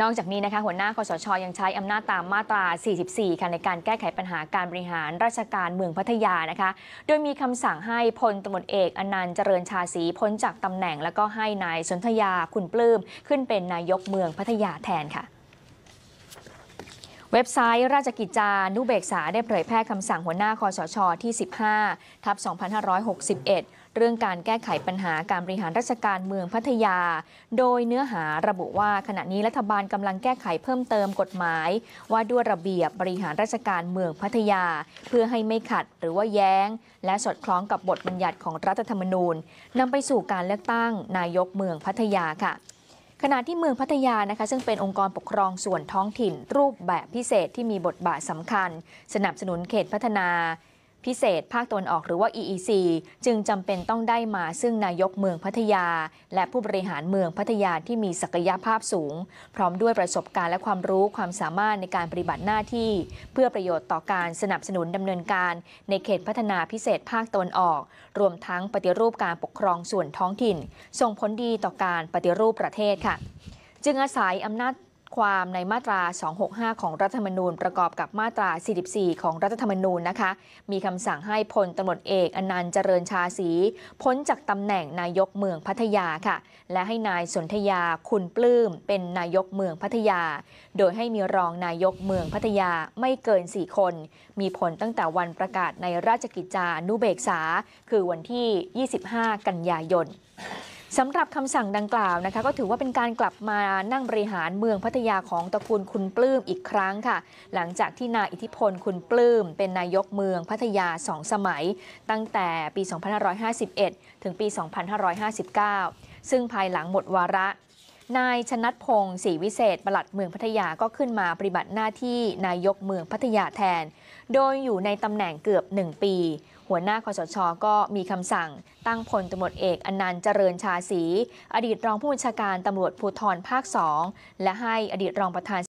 นอกจากนี้นะคะหัวหน้าคอสชยังใช้อำนาจตามมาตรา 44ค่ะในการแก้ไขปัญหาการบริหารราชการเมืองพัทยานะคะ โดยมีคำสั่งให้พลตมเอกอนันต์เจริญชาสีพ้นจากตำแหน่ง แล้วก็ให้นายสนธยาคุณปลื้มขึ้นเป็นนายกเมืองพัทยาแทนค่ะเว็บไซต์ราชกิจจานุเบกษาได้เผยแพร่คำสั่ง หัวหน้าคอสชที่ 15ทับ2561 เรื่องการแก้ไขปัญหาการบริหารราชการเมืองพัทยา โดยเนื้อหาระบุว่าขณะนี้รัฐบาลกำลังแก้ไขเพิ่มเติมกฎหมาย ว่าด้วยระเบียบบริหารราชการเมืองพัทยา เพื่อให้ไม่ขัดหรือว่าแย้ง และสอดคล้องกับบทบัญญัติของรัฐธรรมนูญนำไปสู่การเลือกตั้งนายกเมืองพัทยาค่ะขณะที่เมืองพัทยานะคะซึ่งเป็นองค์กรปกครองส่วนท้องถิ่น รูปแบบพิเศษที่มีบทบาทสำคัญสนับสนุนเขตพัฒนาพิเศษภาคตะวันออกหรือว่า EEC จึงจำเป็นต้องได้มาซึ่งนายกเมืองพัทยา และผู้บริหารเมืองพัทยาที่มีศักยภาพสูง พร้อมด้วยประสบการณ์และความรู้ความสามารถในการปฏิบัติหน้าที่ เพื่อประโยชน์ต่อการสนับสนุนดำเนินการ ในเขตพัฒนาพิเศษภาคตะวันออก รวมทั้งปฏิรูปการปกครองส่วนท้องถิ่นส่งผลดีต่อการปฏิรูปประเทศค่ะ จึงอาศัยอำนาจความ ในมาตรา 265 ของรัฐธรรมนูญประกอบกับมาตรา 44 ของรัฐธรรมนูญนะคะ มีคำสั่งให้พลตำรวจเอกอนันต์เจริญชาสี พ้นจากตำแหน่งนายกเมืองพัทยาค่ะ และให้นายสนธยาคุณปลื้มเป็นนายกเมืองพัทยา โดยให้มีรองนายกเมืองพัทยาไม่เกิน 4 คน มีผลตั้งแต่วันประกาศในราชกิจจานุเบกษา คือวันที่ 25 กันยายนสำหรับคำสั่งดังกล่าวนะคะ ก็ถือว่าเป็นการกลับมานั่งบริหารเมืองพัทยาของตระกูลคุณปลื้มอีกครั้งค่ะ หลังจากที่นายอิทธิพลคุณปลื้ม เป็นนายกเมืองพัทยาสองสมัยตั้งแต่ปี 2551 ถึงปี 2559 ซึ่งภายหลังหมดวาระนายชนัดพงศ์ศรีวิเศษปลัดเมืองพัทยาก็ขึ้นมาปฏิบัติหน้าที่นายกเมืองพัทยาแทน โดยอยู่ในตำแหน่งเกือบ 1 ปี หัวหน้าคอสชอก็มีคำสั่งตั้งพลตำรวจเอกอนันต์เจริญชาสี อดีตรองผู้บัญชาการตำรวจภูธรภาคสองและให้อดีตรองประธาน